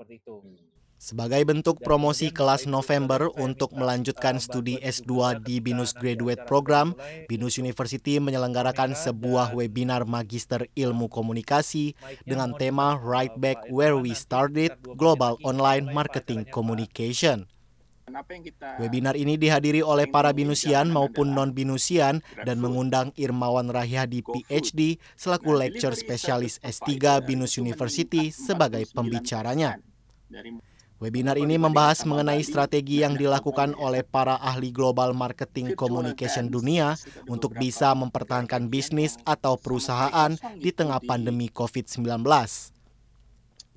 seperti itu. Sebagai bentuk promosi kelas November untuk melanjutkan uh, studi S2 di BINUS Graduate Program, BINUS University menyelenggarakan sebuah webinar Magister Ilmu Komunikasi dengan tema Right Back Where We Started Global Online Marketing Communication. Kenapa yang kita Webinar ini dihadiri oleh para binusian maupun non-binusian dan mengundang Irmawan Rahyadi PhD selaku nah, lecturer spesialis S3 Binus University sebagai pembicaranya. Webinar ini membahas mengenai strategi yang dilakukan oleh para ahli global marketing communication dunia untuk bisa mempertahankan bisnis atau perusahaan di tengah pandemi COVID-19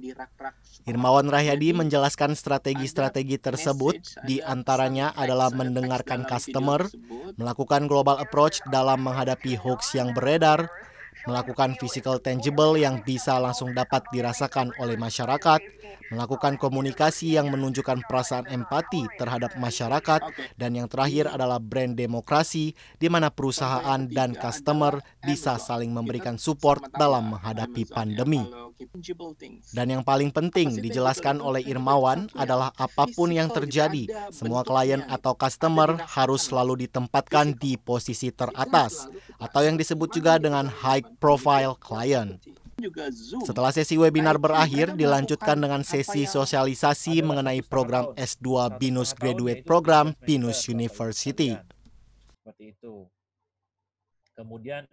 di rak-rak Irmawan Rahyadi menjelaskan strategi-strategi tersebut di antaranya adalah mendengarkan customer, melakukan global approach dalam menghadapi hoax yang beredar, melakukan physical tangible yang bisa langsung dapat dirasakan oleh masyarakat, melakukan komunikasi yang menunjukkan perasaan empati terhadap masyarakat, dan yang terakhir adalah brand demokrasi di mana perusahaan dan customer bisa saling memberikan support dalam menghadapi ya, pandemi. Dan yang paling penting dijelaskan oleh Irmawan adalah apapun yang terjadi, semua klien atau customer harus selalu ditempatkan di posisi teratas atau yang disebut juga dengan high profile client. Setelah sesi webinar berakhir, dilanjutkan dengan sesi sosialisasi mengenai program S2 BINUS Graduate Program BINUS University. Seperti itu. Kemudian